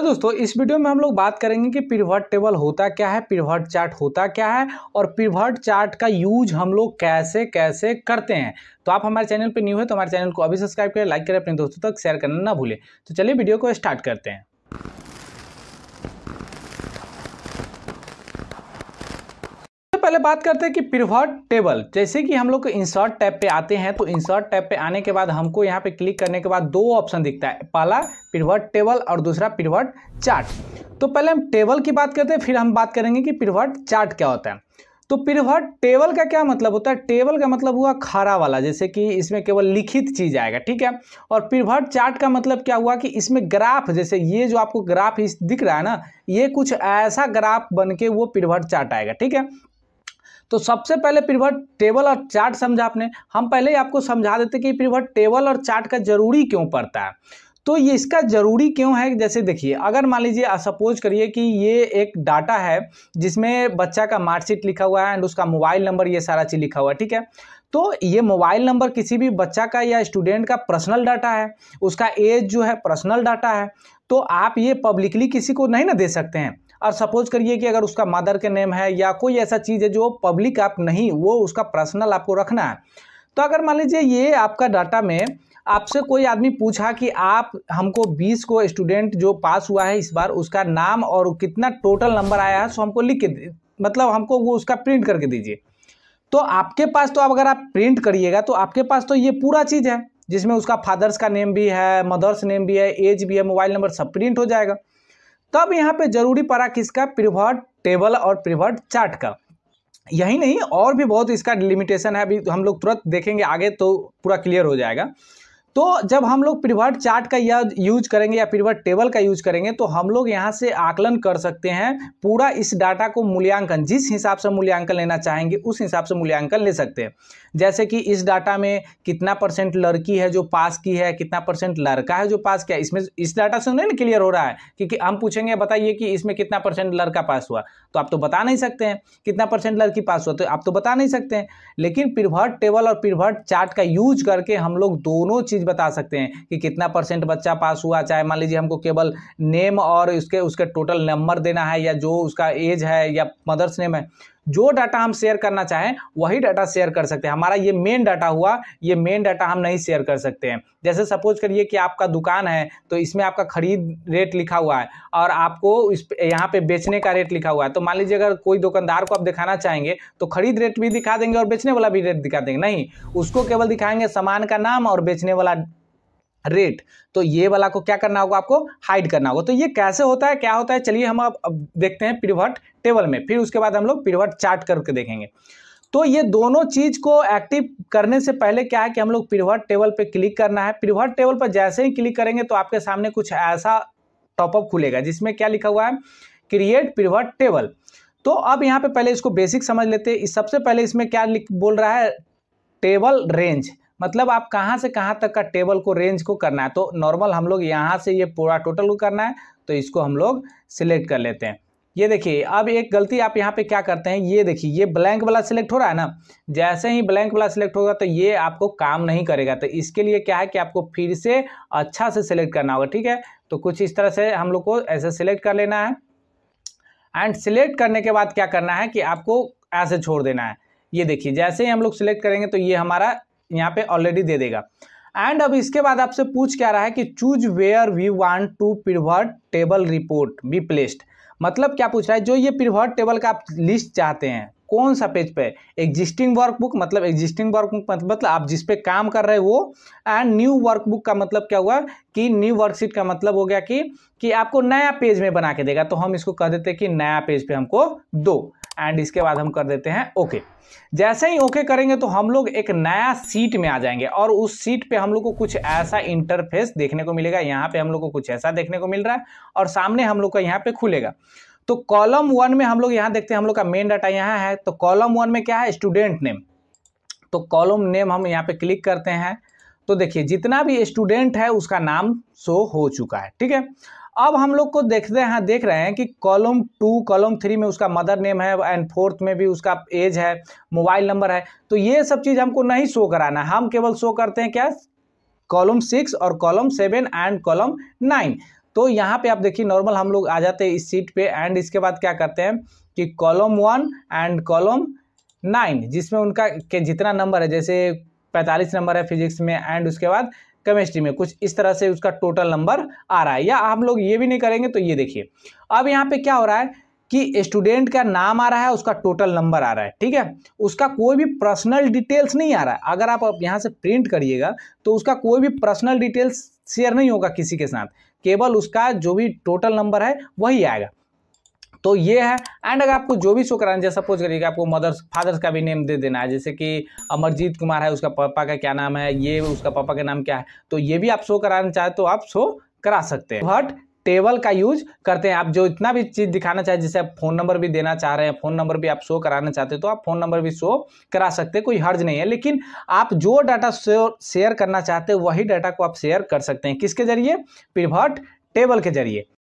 अच्छा दोस्तों इस वीडियो में हम लोग बात करेंगे कि पिवट टेबल होता क्या है पिवट चार्ट होता क्या है और पिवट चार्ट का यूज हम लोग कैसे कैसे करते हैं तो आप हमारे चैनल पर न्यू है तो हमारे चैनल को अभी सब्सक्राइब करें लाइक करें अपने दोस्तों तक शेयर करना ना भूलें तो चलिए वीडियो को स्टार्ट करते हैं पहले बात करते हैं कि पिवट टेबल जैसे कि हम लोग इंसर्ट टैब पे आते हैं तो इंसर्ट टैब पे आने के बाद हमको यहाँ पे क्लिक करने के बाद दो ऑप्शन दिखता है पहला प्रिवर्ट टेबल और दूसरा प्रिवर्ट चार्ट तो पहले हम टेबल की बात करते हैं फिर हम बात करेंगे कि प्रिवर्ट चार्ट क्या होता है तो प्रिवर्ट टेबल का क्या मतलब होता है टेबल का मतलब हुआ खारा वाला जैसे कि इसमें केवल लिखित चीज आएगा ठीक है और प्रिवर्ट चार्ट का मतलब क्या हुआ कि इसमें ग्राफ जैसे ये जो आपको ग्राफ दिख रहा है ना ये कुछ ऐसा ग्राफ बनके वो प्रिवर्ट चार्ट आएगा ठीक है तो सबसे पहले प्रिवर्ट टेबल और चार्ट समझा आपने हम पहले ही आपको समझा देते कि प्रिवर्ट टेबल और चार्ट का जरूरी क्यों पड़ता है तो ये इसका ज़रूरी क्यों है जैसे देखिए अगर मान लीजिए सपोज करिए कि ये एक डाटा है जिसमें बच्चा का मार्कशीट लिखा हुआ है एंड उसका मोबाइल नंबर ये सारा चीज़ लिखा हुआ है ठीक है तो ये मोबाइल नंबर किसी भी बच्चा का या स्टूडेंट का पर्सनल डाटा है उसका एज जो है पर्सनल डाटा है तो आप ये पब्लिकली किसी को नहीं ना दे सकते हैं और सपोज करिए कि अगर उसका मदर के नेम है या कोई ऐसा चीज़ है जो पब्लिक आप नहीं वो उसका पर्सनल आपको रखना है तो अगर मान लीजिए ये आपका डाटा में आपसे कोई आदमी पूछा कि आप हमको 20 को स्टूडेंट जो पास हुआ है इस बार उसका नाम और कितना टोटल नंबर आया है सो हमको लिख के मतलब हमको वो उसका प्रिंट करके दीजिए तो आपके पास तो आप अगर आप प्रिंट करिएगा तो आपके पास तो ये पूरा चीज़ है जिसमें उसका फादर्स का नेम भी है मदर्स नेम भी है एज भी है मोबाइल नंबर सब प्रिंट हो जाएगा तब यहाँ पे जरूरी पड़ा किसका प्रिवर्ट टेबल और प्रिवर्ट चार्ट का यही नहीं और भी बहुत इसका लिमिटेशन है अभी हम लोग तुरंत देखेंगे आगे तो पूरा क्लियर हो जाएगा तो जब हम लोग प्रिवर्ट चार्ट का या यूज करेंगे या प्रिवर्ट टेबल का यूज करेंगे तो हम लोग यहाँ से आकलन कर सकते हैं पूरा इस डाटा को मूल्यांकन जिस हिसाब से मूल्यांकन लेना चाहेंगे उस हिसाब से मूल्यांकन ले सकते हैं जैसे कि इस डाटा में कितना परसेंट लड़की है जो पास की है कितना परसेंट लड़का है जो पास किया इसमें इस डाटा से नहीं क्लियर हो रहा है क्योंकि हम पूछेंगे बताइए कि इसमें कितना परसेंट लड़का पास हुआ तो आप तो बता नहीं सकते हैं कितना परसेंट लड़की पास हुआ तो आप तो बता नहीं सकते हैं लेकिन प्रिवर्ट टेबल और प्रिवर्ट चार्ट का यूज करके हम लोग दोनों चीज़ चीज़ बता सकते हैं कि कितना परसेंट बच्चा पास हुआ चाहे मान लीजिए हमको केवल नेम और उसके उसके टोटल नंबर देना है या जो उसका एज है या मदर्स नेम है जो डाटा हम शेयर करना चाहें वही डाटा शेयर कर सकते हैं हमारा ये मेन डाटा हुआ ये मेन डाटा हम नहीं शेयर कर सकते हैं जैसे सपोज करिए कि आपका दुकान है तो इसमें आपका खरीद रेट लिखा हुआ है और आपको इस यहाँ पे बेचने का रेट लिखा हुआ है तो मान लीजिए अगर कोई दुकानदार को आप दिखाना चाहेंगे तो खरीद रेट भी दिखा देंगे और बेचने वाला भी रेट दिखा देंगे नहीं उसको केवल दिखाएंगे सामान का नाम और बेचने वाला रेट तो ये वाला को क्या करना होगा आपको हाइड करना होगा तो ये कैसे होता है क्या होता है चलिए हम अब देखते हैं प्रिवर्ट टेबल में फिर उसके बाद हम लोग प्रिवर्ट चार्ट करके देखेंगे तो ये दोनों चीज को एक्टिव करने से पहले क्या है कि हम लोग प्रिवर्ट टेबल पर क्लिक करना है प्रिवर्ट टेबल पर जैसे ही क्लिक करेंगे तो आपके सामने कुछ ऐसा टॉपअप खुलेगा जिसमें क्या लिखा हुआ है क्रिएट प्रिवर्ट टेबल तो अब यहाँ पे पहले इसको बेसिक समझ लेते हैं सबसे पहले इसमें क्या बोल रहा है टेबल रेंज मतलब आप कहाँ से कहाँ तक का टेबल को रेंज को करना है तो नॉर्मल हम लोग यहाँ से ये पूरा टोटल को करना है तो इसको हम लोग सिलेक्ट कर लेते हैं ये देखिए अब एक गलती आप यहाँ पे क्या करते हैं ये देखिए ये ब्लैंक वाला सिलेक्ट हो रहा है ना जैसे ही ब्लैंक वाला सिलेक्ट होगा तो ये आपको काम नहीं करेगा तो इसके लिए क्या है कि आपको फिर से अच्छा से सिलेक्ट करना होगा ठीक है तो कुछ इस तरह से हम लोग को ऐसे सिलेक्ट कर लेना है एंड सिलेक्ट करने के बाद क्या करना है कि आपको ऐसे छोड़ देना है ये देखिए जैसे ही हम लोग सिलेक्ट करेंगे तो ये हमारा यहाँ पे ऑलरेडी दे देगा एंड अब इसके बाद आपसे पूछ क्या रहा है कि choose where we want to pivot table report be placed मतलब क्या पूछ रहा है जो ये प्रिवर्ट टेबल का आप लिस्ट चाहते हैं कौन सा पेज पे एग्जिस्टिंग वर्कबुक मतलब एग्जिस्टिंग वर्कबुक मतलब आप जिस पे काम कर रहे हो एंड न्यू वर्कबुक का मतलब क्या हुआ कि न्यू वर्कशीट का मतलब हो गया कि कि आपको नया पेज में बना के देगा तो हम इसको कह देते हैं कि नया पेज पे हमको दो एंड इसके बाद हम कर देते हैं ओके जैसे ही ओके करेंगे तो हम लोग एक नया सीट में आ जाएंगे और उस सीट पे हम लोग को कुछ ऐसा इंटरफेस देखने को मिलेगा यहाँ पे हम लोग को कुछ ऐसा देखने को मिल रहा है और सामने हम लोग का यहाँ पे खुलेगा तो कॉलम वन में हम लोग यहाँ देखते हैं हम लोग का मेन डाटा यहाँ है तो कॉलम वन में क्या है स्टूडेंट नेम तो कॉलम नेम हम यहाँ पे क्लिक करते हैं तो देखिए जितना भी स्टूडेंट है उसका नाम शो हो चुका है ठीक है अब हम लोग को देखते हैं देख रहे हैं कि कॉलम टू कॉलम थ्री में उसका मदर नेम है एंड फोर्थ में भी उसका एज है मोबाइल नंबर है तो ये सब चीज़ हमको नहीं शो कराना हम केवल शो करते हैं क्या कॉलम सिक्स और column seven and column nine तो यहाँ पे आप देखिए नॉर्मल हम लोग आ जाते हैं इस सीट पे एंड इसके बाद क्या करते हैं कि column one and column nine जिसमें उनका के जितना नंबर है जैसे पैंतालीस नंबर है फिजिक्स में एंड उसके बाद केमिस्ट्री में कुछ इस तरह से उसका टोटल नंबर आ रहा है या हम लोग ये भी नहीं करेंगे तो ये देखिए अब यहाँ पे क्या हो रहा है कि स्टूडेंट का नाम आ रहा है उसका टोटल नंबर आ रहा है ठीक है उसका कोई भी पर्सनल डिटेल्स नहीं आ रहा है अगर आप यहाँ से प्रिंट करिएगा तो उसका कोई भी पर्सनल डिटेल्स शेयर नहीं होगा किसी के साथ केवल उसका जो भी टोटल नंबर है वही आएगा तो ये है एंड अगर आपको जो भी शो कराना चाहिए सपोज करिए आपको मदर्स फादर्स का भी नेम दे देना है जैसे कि अमरजीत कुमार है उसका पापा का क्या नाम है ये उसका पापा का नाम क्या है तो ये भी आप शो कराना चाहे तो आप शो करा सकते हैं बट टेबल का यूज करते हैं आप जो इतना भी चीज़ दिखाना चाहे जैसे आप फोन नंबर भी देना चाह रहे हैं फोन नंबर भी आप शो कराना चाहते हैं तो आप फोन नंबर भी शो करा सकते हैं कोई हर्ज नहीं है लेकिन आप जो डाटा शेयर करना चाहते हैं वही डाटा को आप शेयर कर सकते हैं किसके जरिए पिवट टेबल के जरिए